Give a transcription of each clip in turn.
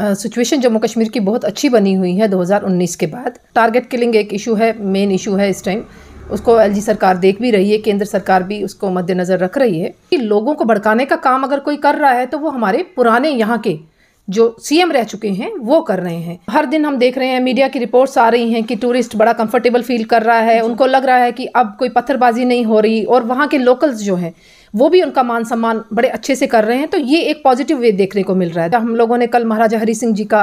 situation Jammu Kashmir की बहुत अच्छी बनी हुई है 2019 के बाद टारगेट किलिंग एक इशू है मेन इशू है इस टाइम उसको एलजी सरकार देख भी रही है केंद्र सरकार भी उसको मद्देनज़र रख रही है कि लोगों को भड़काने का काम अगर कोई कर रहा है तो वो हमारे पुराने यहाँ के जो सीएम रह चुके हैं वो कर रहे हैं हर दिन हम देख रहे हैं मीडिया की रिपोर्ट्स आ रही हैं कि टूरिस्ट बड़ा कंफर्टेबल फील कर रहा है उनको लग रहा है कि अब कोई पत्थरबाजी नहीं हो रही और वहाँ के लोकल्स जो हैं वो भी उनका मान सम्मान बड़े अच्छे से कर रहे हैं तो ये एक पॉजिटिव वे देखने को मिल रहा है तो हम लोगों ने कल महाराजा हरी सिंह जी का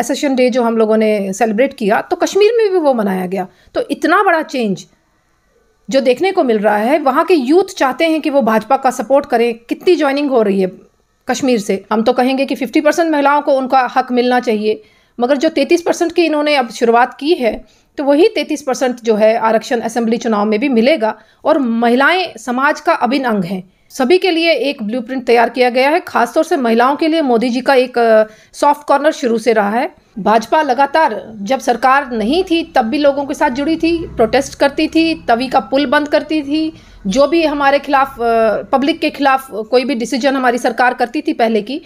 एसेशन डे जो हम लोगों ने सेलिब्रेट किया तो कश्मीर में भी वो मनाया गया तो इतना बड़ा चेंज जो देखने को मिल रहा है वहाँ के यूथ चाहते हैं कि वो भाजपा का सपोर्ट करें कितनी ज्वाइनिंग हो रही है कश्मीर से हम तो कहेंगे कि 50 परसेंट महिलाओं को उनका हक मिलना चाहिए मगर जो 33 परसेंट की इन्होंने अब शुरुआत की है तो वही तैतीस परसेंट जो है आरक्षण असेंबली चुनाव में भी मिलेगा और महिलाएं समाज का अभिन्न अंग हैं सभी के लिए एक ब्लूप्रिंट तैयार किया गया है खासतौर से महिलाओं के लिए मोदी जी का एक सॉफ्ट कॉर्नर शुरू से रहा है भाजपा लगातार जब सरकार नहीं थी तब भी लोगों के साथ जुड़ी थी प्रोटेस्ट करती थी तवी का पुल बंद करती थी जो भी हमारे खिलाफ पब्लिक के खिलाफ कोई भी डिसीजन हमारी सरकार करती थी पहले की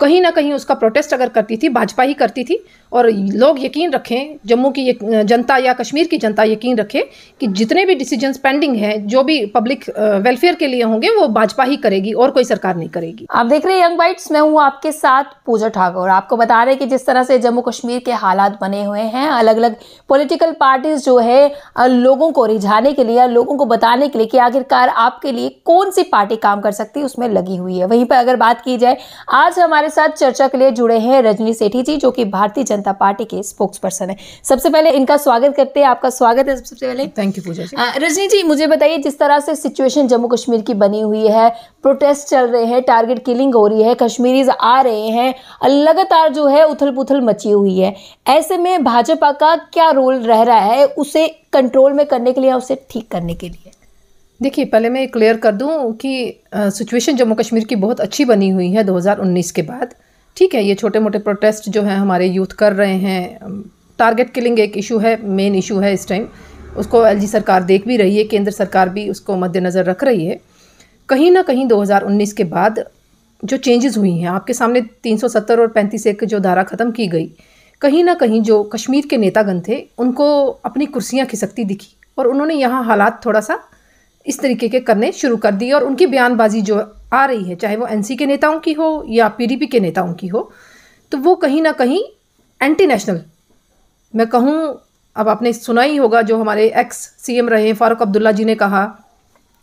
कहीं ना कहीं उसका प्रोटेस्ट अगर करती थी भाजपा ही करती थी और लोग यकीन रखें जम्मू की जनता या कश्मीर की जनता यकीन रखे कि जितने भी डिसीजंस पेंडिंग हैं जो भी पब्लिक वेलफेयर के लिए होंगे वो भाजपा ही करेगी और कोई सरकार नहीं करेगी आप देख रहे हैं यंग बाइट्स मैं हूँ आपके साथ पूजा ठाकुर आपको बता रहे कि जिस तरह से जम्मू कश्मीर के हालात बने हुए हैं अलग अलग पोलिटिकल पार्टीज जो है लोगों को रिझाने के लिए लोगों को बताने के लिए कि आखिरकार आपके लिए कौन सी पार्टी काम कर सकती है उसमें लगी हुई है वहीं पर अगर बात की जाए आज हम हमारे साथ चर्चा के लिए जुड़े हैं रजनी सेठी जी जो कि भारतीय जनता पार्टी के स्पोक्स पर्सन है सबसे पहले इनका स्वागत करते हैं आपका स्वागत है सबसे पहले थैंक यू पूजा जी रजनी जी मुझे बताइए जिस तरह से सिचुएशन जम्मू कश्मीर की बनी हुई है प्रोटेस्ट चल रहे हैं टारगेट किलिंग हो रही है कश्मीरीज आ रहे हैं लगातार जो है उथल पुथल मची हुई है ऐसे में भाजपा का क्या रोल रह रहा है उसे कंट्रोल में करने के लिए उसे ठीक करने के लिए देखिए पहले मैं क्लियर कर दूं कि सिचुएशन जम्मू कश्मीर की बहुत अच्छी बनी हुई है 2019 के बाद ठीक है ये छोटे मोटे प्रोटेस्ट जो हैं हमारे यूथ कर रहे हैं टारगेट किलिंग एक इशू है मेन इशू है इस टाइम उसको एलजी सरकार देख भी रही है केंद्र सरकार भी उसको मद्देनज़र रख रही है कहीं ना कहीं 2019 के बाद जो चेंजेस हुई हैं आपके सामने 370 और 35 एक जो धारा ख़त्म की गई कहीं ना कहीं जो कश्मीर के नेतागण थे उनको अपनी कुर्सियाँ खिसकती दिखी और उन्होंने यहाँ हालात थोड़ा सा इस तरीके के करने शुरू कर दिए और उनकी बयानबाजी जो आ रही है चाहे वो एन के नेताओं की हो या पी के नेताओं की हो तो वो कहीं ना कहीं एंटी नेशनल मैं कहूँ अब आपने सुना ही होगा जो हमारे एक्स सीएम रहे फारूक अब्दुल्ला जी ने कहा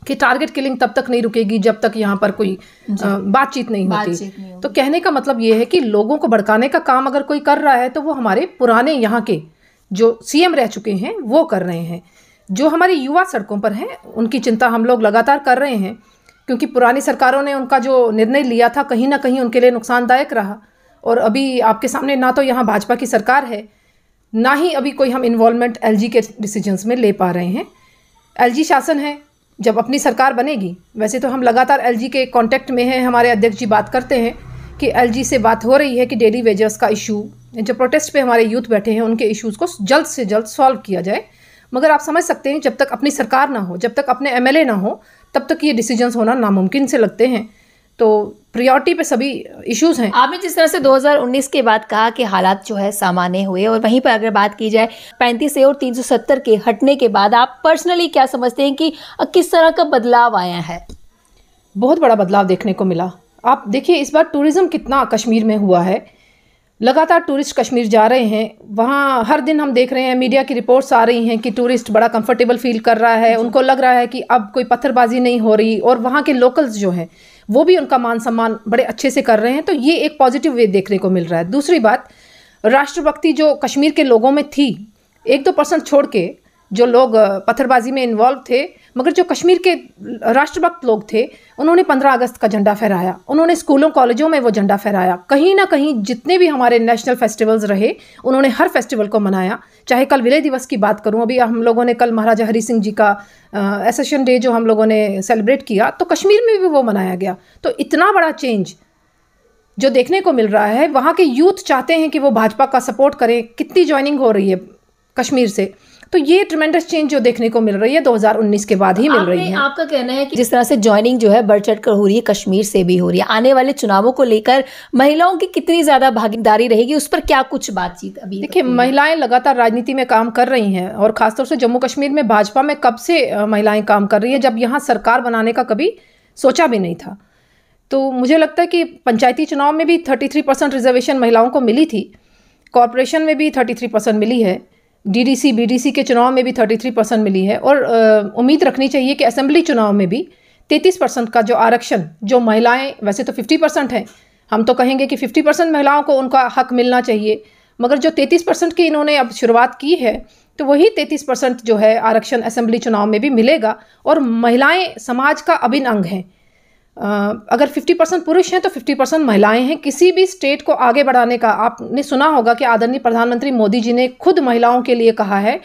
कि टारगेट किलिंग तब तक नहीं रुकेगी जब तक यहाँ पर कोई बातचीत नहीं होती नहीं तो कहने का मतलब ये है कि लोगों को भड़काने का काम अगर कोई कर रहा है तो वो हमारे पुराने यहाँ के जो सीएम रह चुके हैं वो कर रहे हैं जो हमारे युवा सड़कों पर हैं उनकी चिंता हम लोग लगातार कर रहे हैं क्योंकि पुरानी सरकारों ने उनका जो निर्णय लिया था कहीं ना कहीं उनके लिए नुकसानदायक रहा और अभी आपके सामने ना तो यहाँ भाजपा की सरकार है ना ही अभी कोई हम इन्वॉल्वमेंट एल के डिसीजंस में ले पा रहे हैं एल शासन है जब अपनी सरकार बनेगी वैसे तो हम लगातार एल के कॉन्टैक्ट में हैं हमारे अध्यक्ष जी बात करते हैं कि एल से बात हो रही है कि डेली वेजर्स का इशू जो प्रोटेस्ट पे हमारे यूथ बैठे हैं उनके इश्यूज़ को जल्द से जल्द सॉल्व किया जाए मगर आप समझ सकते हैं जब तक अपनी सरकार ना हो जब तक अपने एम ना हो तब तक ये डिसीजंस होना नामुमकिन से लगते हैं तो प्रियोरिटी पे सभी इश्यूज हैं आपने जिस तरह से 2019 के बाद कहा कि हालात जो है सामान्य हुए और वहीं पर अगर बात की जाए पैंतीस से और 370 के हटने के बाद आप पर्सनली क्या समझते हैं कि किस तरह का बदलाव आया है बहुत बड़ा बदलाव देखने को मिला आप देखिए इस बार टूरिज़्म कितना कश्मीर में हुआ है लगातार टूरिस्ट कश्मीर जा रहे हैं वहाँ हर दिन हम देख रहे हैं मीडिया की रिपोर्ट्स आ रही हैं कि टूरिस्ट बड़ा कंफर्टेबल फील कर रहा है उनको लग रहा है कि अब कोई पत्थरबाजी नहीं हो रही और वहाँ के लोकल्स जो हैं वो भी उनका मान सम्मान बड़े अच्छे से कर रहे हैं तो ये एक पॉजिटिव वे देखने को मिल रहा है दूसरी बात राष्ट्रभक्ति जो कश्मीर के लोगों में थी एक दो परसेंट छोड़ के जो लोग पत्थरबाजी में इन्वॉल्व थे मगर जो कश्मीर के राष्ट्रभक्त लोग थे उन्होंने 15 अगस्त का झंडा फहराया उन्होंने स्कूलों कॉलेजों में वो झंडा फहराया कहीं ना कहीं जितने भी हमारे नेशनल फेस्टिवल्स रहे उन्होंने हर फेस्टिवल को मनाया चाहे कल विलय दिवस की बात करूँ अभी हम लोगों ने कल महाराजा हरी सिंह जी का एसेशन डे जो हम लोगों ने सेलिब्रेट किया तो कश्मीर में भी वो मनाया गया तो इतना बड़ा चेंज जो देखने को मिल रहा है वहाँ के यूथ चाहते हैं कि वो भाजपा का सपोर्ट करें कितनी ज्वाइनिंग हो रही है कश्मीर से तो ये ट्रमेंडस चेंज जो देखने को मिल रही है 2019 के बाद ही मिल रही है आपका कहना है कि जिस तरह से ज्वाइनिंग जो है बढ़ चढ़ कर हो रही है कश्मीर से भी हो रही है आने वाले चुनावों को लेकर महिलाओं की कितनी ज्यादा भागीदारी रहेगी उस पर क्या कुछ बातचीत अभी देखिए महिलाएं लगातार राजनीति में काम कर रही हैं और खासतौर से जम्मू कश्मीर में भाजपा में कब से महिलाएं काम कर रही हैं जब यहाँ सरकार बनाने का कभी सोचा भी नहीं था तो मुझे लगता है कि पंचायती चुनाव में भी 33 परसेंट रिजर्वेशन महिलाओं को मिली थी कॉरपोरेशन में भी 33 परसेंट मिली है डीडीसी बीडीसी के चुनाव में भी 33 परसेंट मिली है और उम्मीद रखनी चाहिए कि असेंबली चुनाव में भी 33 परसेंट का जो आरक्षण जो महिलाएं वैसे तो 50 परसेंट हैं हम तो कहेंगे कि 50 परसेंट महिलाओं को उनका हक मिलना चाहिए मगर जो 33 परसेंट की इन्होंने अब शुरुआत की है तो वही 33 परसेंट जो है आरक्षण असेंबली चुनाव में भी मिलेगा और महिलाएं समाज का अभिन्न अंग हैं अगर 50 परसेंट पुरुष हैं तो 50 परसेंट महिलाएँ हैं किसी भी स्टेट को आगे बढ़ाने का आपने सुना होगा कि आदरणीय प्रधानमंत्री मोदी जी ने खुद महिलाओं के लिए कहा है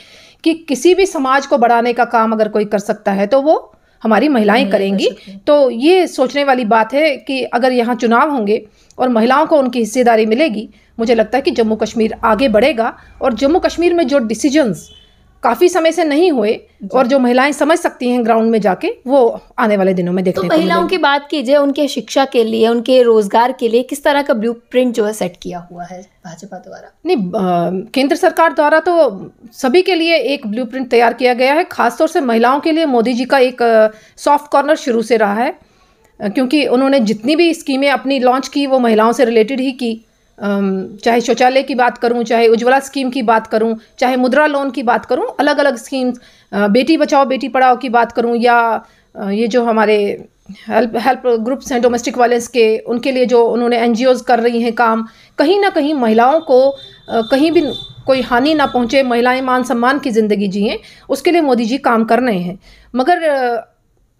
कि किसी भी समाज को बढ़ाने का काम अगर कोई कर सकता है तो वो हमारी महिलाएं करेंगी तो ये सोचने वाली बात है कि अगर यहाँ चुनाव होंगे और महिलाओं को उनकी हिस्सेदारी मिलेगी मुझे लगता है कि जम्मू कश्मीर आगे बढ़ेगा और जम्मू कश्मीर में जो डिसीजंस काफ़ी समय से नहीं हुए और जो महिलाएं समझ सकती हैं ग्राउंड में जाके वो आने वाले दिनों में देखने तो महिलाओं की बात कीजिए उनके शिक्षा के लिए उनके रोजगार के लिए किस तरह का ब्लू जो है सेट किया हुआ है भाजपा द्वारा नहीं केंद्र सरकार द्वारा तो सभी के लिए एक ब्लू तैयार किया गया है खासतौर से महिलाओं के लिए मोदी जी का एक सॉफ्ट कॉर्नर शुरू से रहा है क्योंकि उन्होंने जितनी भी स्कीमें अपनी लॉन्च की वो महिलाओं से रिलेटेड ही की चाहे शौचालय की बात करूं चाहे उज्ज्वला स्कीम की बात करूं चाहे मुद्रा लोन की बात करूं अलग अलग स्कीम्स बेटी बचाओ बेटी पढ़ाओ की बात करूं या ये जो हमारे हेल्प हेल्प ग्रुप्स हैं डोमेस्टिक वायलेंस के उनके लिए जो उन्होंने एन कर रही हैं काम कहीं ना कहीं महिलाओं को कहीं भी कोई हानि ना पहुंचे महिलाएं मान सम्मान की ज़िंदगी जिये उसके लिए मोदी जी काम कर रहे हैं मगर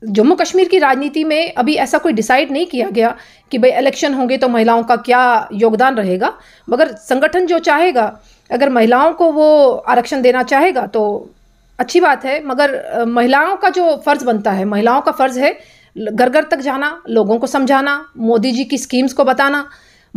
जम्मू कश्मीर की राजनीति में अभी ऐसा कोई डिसाइड नहीं किया गया कि भाई इलेक्शन होंगे तो महिलाओं का क्या योगदान रहेगा मगर संगठन जो चाहेगा अगर महिलाओं को वो आरक्षण देना चाहेगा तो अच्छी बात है मगर महिलाओं का जो फ़र्ज़ बनता है महिलाओं का फ़र्ज़ है घर घर तक जाना लोगों को समझाना मोदी जी की स्कीम्स को बताना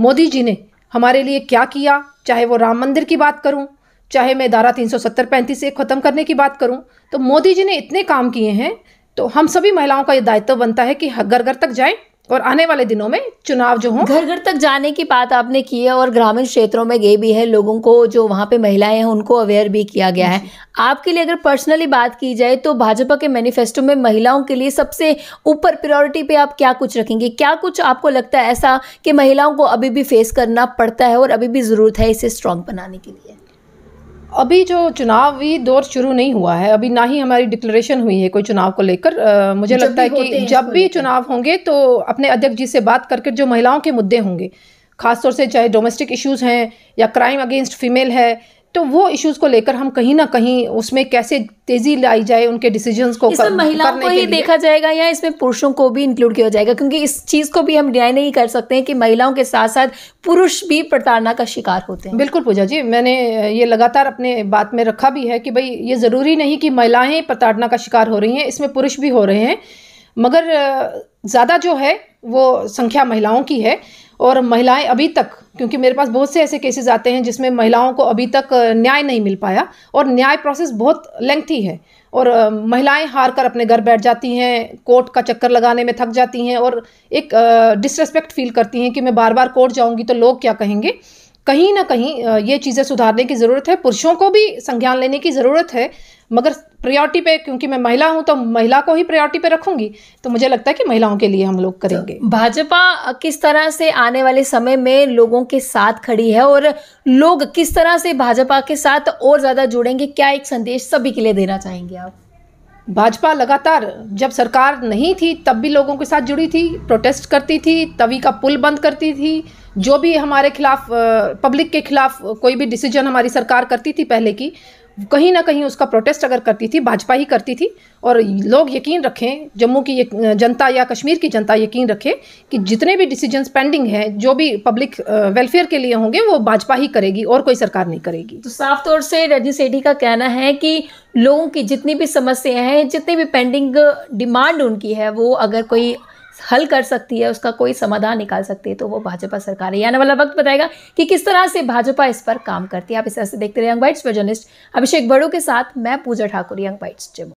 मोदी जी ने हमारे लिए क्या किया चाहे वो राम मंदिर की बात करूं चाहे मैं धारा तीन सौ सत्तर पैंतीस से ख़त्म करने की बात करूं तो मोदी जी ने इतने काम किए हैं तो हम सभी महिलाओं का ये दायित्व बनता है कि घर घर तक जाएं और आने वाले दिनों में चुनाव जो हो घर घर तक जाने की बात आपने की है और ग्रामीण क्षेत्रों में गई भी है लोगों को जो वहाँ पे महिलाएं हैं उनको अवेयर भी किया गया है आपके लिए अगर पर्सनली बात की जाए तो भाजपा के मैनिफेस्टो में महिलाओं के लिए सबसे ऊपर प्रायोरिटी पे आप क्या कुछ रखेंगे क्या कुछ आपको लगता है ऐसा कि महिलाओं को अभी भी फेस करना पड़ता है और अभी भी ज़रूरत है इसे स्ट्रांग बनाने के लिए अभी जो चुनावी दौर शुरू नहीं हुआ है अभी ना ही हमारी डिक्लेरेशन हुई है कोई चुनाव को लेकर मुझे लगता है कि जब भी चुनाव होंगे तो अपने अध्यक्ष जी से बात करके जो महिलाओं के मुद्दे होंगे खासतौर से चाहे डोमेस्टिक इश्यूज़ हैं या क्राइम अगेंस्ट फीमेल है तो वो इश्यूज को लेकर हम कहीं ना कहीं उसमें कैसे तेजी लाई जाए उनके डिसीजन को इसमें महिलाओं को ही देखा जाएगा या इसमें पुरुषों को भी इंक्लूड किया जाएगा क्योंकि इस चीज को भी हम न्याय नहीं कर सकते हैं कि महिलाओं के साथ साथ पुरुष भी प्रताड़ना का शिकार होते हैं बिल्कुल पूजा जी मैंने ये लगातार अपने बात में रखा भी है कि भाई ये ज़रूरी नहीं कि महिलाएं प्रताड़ना का शिकार हो रही हैं इसमें पुरुष भी हो रहे हैं मगर ज़्यादा जो है वो संख्या महिलाओं की है और महिलाएं अभी तक क्योंकि मेरे पास बहुत से ऐसे केसेस आते हैं जिसमें महिलाओं को अभी तक न्याय नहीं मिल पाया और न्याय प्रोसेस बहुत लेंथी है और महिलाएं हार कर अपने घर बैठ जाती हैं कोर्ट का चक्कर लगाने में थक जाती हैं और एक डिसरेस्पेक्ट फील करती हैं कि मैं बार बार कोर्ट जाऊंगी तो लोग क्या कहेंगे कहीं ना कहीं ये चीज़ें सुधारने की ज़रूरत है पुरुषों को भी संज्ञान लेने की ज़रूरत है मगर प्रायोरिटी पे क्योंकि मैं महिला हूं तो महिला को ही प्रायोरिटी पे रखूंगी तो मुझे लगता है कि महिलाओं के लिए हम लोग करेंगे तो भाजपा किस तरह से आने वाले समय में लोगों के साथ खड़ी है और लोग किस तरह से भाजपा के साथ और ज़्यादा जुड़ेंगे क्या एक संदेश सभी के लिए देना चाहेंगे आप भाजपा लगातार जब सरकार नहीं थी तब भी लोगों के साथ जुड़ी थी प्रोटेस्ट करती थी तवी का पुल बंद करती थी जो भी हमारे खिलाफ पब्लिक के खिलाफ कोई भी डिसीजन हमारी सरकार करती थी पहले की कहीं ना कहीं उसका प्रोटेस्ट अगर करती थी भाजपा ही करती थी और लोग यकीन रखें जम्मू की जनता या कश्मीर की जनता यकीन रखे कि जितने भी डिसीजंस पेंडिंग हैं जो भी पब्लिक वेलफेयर के लिए होंगे वो भाजपा ही करेगी और कोई सरकार नहीं करेगी तो साफ तौर से रजनी सेठी का कहना है कि लोगों की जितनी भी समस्याएं हैं जितनी भी पेंडिंग डिमांड उनकी है वो अगर कोई हल कर सकती है उसका कोई समाधान निकाल सकती है तो वो भाजपा सरकार है आने वाला वक्त बताएगा कि किस तरह से भाजपा इस पर काम करती है आप इस तरह से देखते रहे यंग बाइट्स पर जर्नलिस्ट अभिषेक बड़ू के साथ मैं पूजा ठाकुर यंग बाइट्स जम्मू